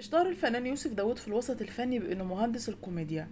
اشتهر الفنان يوسف داود في الوسط الفني بأنه مهندس الكوميديا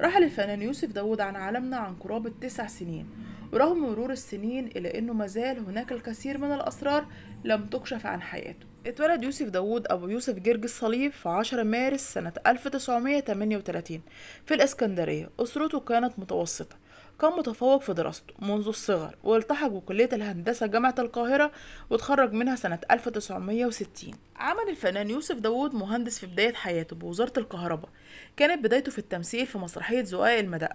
رحل الفنان يوسف داود عن عالمنا عن قرابة تسع سنين ورغم مرور السنين إلا أنه مازال هناك الكثير من الأسرار لم تكشف عن حياته اتولد يوسف داوود أبو يوسف جرج الصليب في 10 مارس سنة 1938 في الإسكندرية أسرته كانت متوسطة كان متفوق في دراسته منذ الصغر والتحق بكلية الهندسة جامعة القاهرة وتخرج منها سنة 1960 عمل الفنان يوسف داوود مهندس في بداية حياته بوزارة الكهرباء كانت بدايته في التمثيل في مسرحية زقاق المدق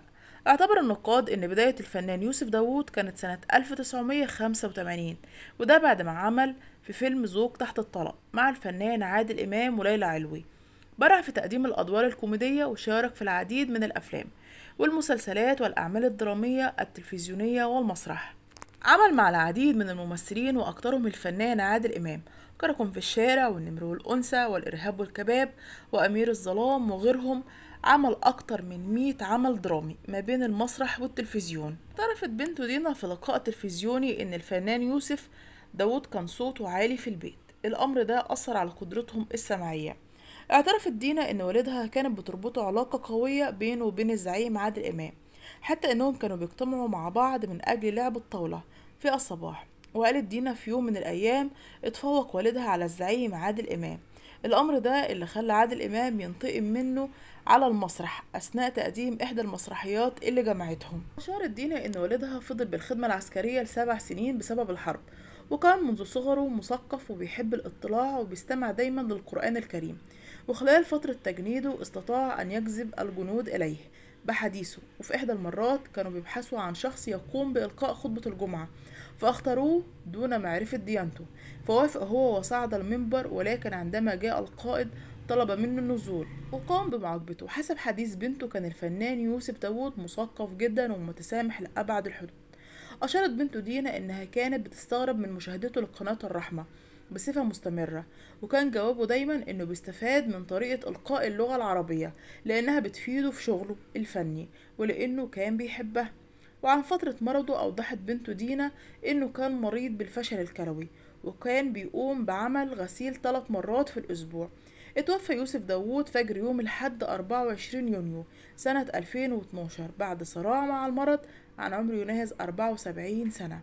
اعتبر النقاد ان بداية الفنان يوسف داوود كانت سنة 1985 وده بعد ما عمل في فيلم زوج تحت الطلاق مع الفنان عادل امام وليلى علوي برع في تقديم الأدوار الكوميدية وشارك في العديد من الأفلام والمسلسلات والأعمال الدرامية التلفزيونية والمسرح عمل مع العديد من الممثلين وأكثرهم الفنان عادل إمام كركم في الشارع والنمر والأنثى والإرهاب والكباب وأمير الظلام وغيرهم عمل أكتر من مئة عمل درامي ما بين المسرح والتلفزيون اعترفت بنته دينا في لقاء تلفزيوني إن الفنان يوسف داود كان صوته عالي في البيت الأمر ده أثر على قدرتهم السمعية اعترفت دينا ان والدها كانت بتربطه علاقة قوية بينه وبين الزعيم عادل إمام حتى انهم كانوا بيجتمعوا مع بعض من اجل لعب الطاولة في الصباح وقالت دينا في يوم من الايام اتفوق والدها على الزعيم عادل إمام الأمر ده اللي خلى عادل إمام ينتقم منه على المسرح أثناء تقديم إحدى المسرحيات اللي جمعتهم أشارت دينا إن والدها فضل بالخدمة العسكرية لسبع سنين بسبب الحرب وكان منذ صغره مثقف وبيحب الاطلاع وبيستمع دايما للقرآن الكريم وخلال فترة تجنيده استطاع أن يجذب الجنود إليه بحديثه وفي إحدى المرات كانوا بيبحثوا عن شخص يقوم بإلقاء خطبة الجمعة فأختاروه دون معرفة ديانته فوافق هو وصعد المنبر ولكن عندما جاء القائد طلب منه النزول وقام بمعاقبته حسب حديث بنته كان الفنان يوسف داوود مثقف جدا ومتسامح لأبعد الحدود أشارت بنته دينا إنها كانت بتستغرب من مشاهدته لقناة الرحمة بصفة مستمرة وكان جوابه دايما انه بيستفاد من طريقة القاء اللغة العربية لانها بتفيده في شغله الفني ولانه كان بيحبها وعن فترة مرضه أوضحت بنته دينا إنه كان مريض بالفشل الكلوي وكان بيقوم بعمل غسيل ثلاث مرات في الأسبوع اتوفى يوسف داوود فجر يوم الحد 24 يونيو سنة 2012 بعد صراع مع المرض عن عمر يناهز 74 سنة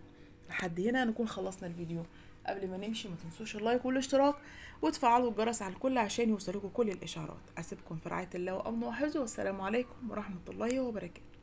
لحد هنا نكون خلصنا الفيديو قبل ما نمشي ما تنسوش اللايك والاشتراك وتفعلوا الجرس على الكل عشان يوصلكوا كل الاشعارات اسيبكم في رعايه الله وامنوا وحفظه والسلام عليكم ورحمه الله وبركاته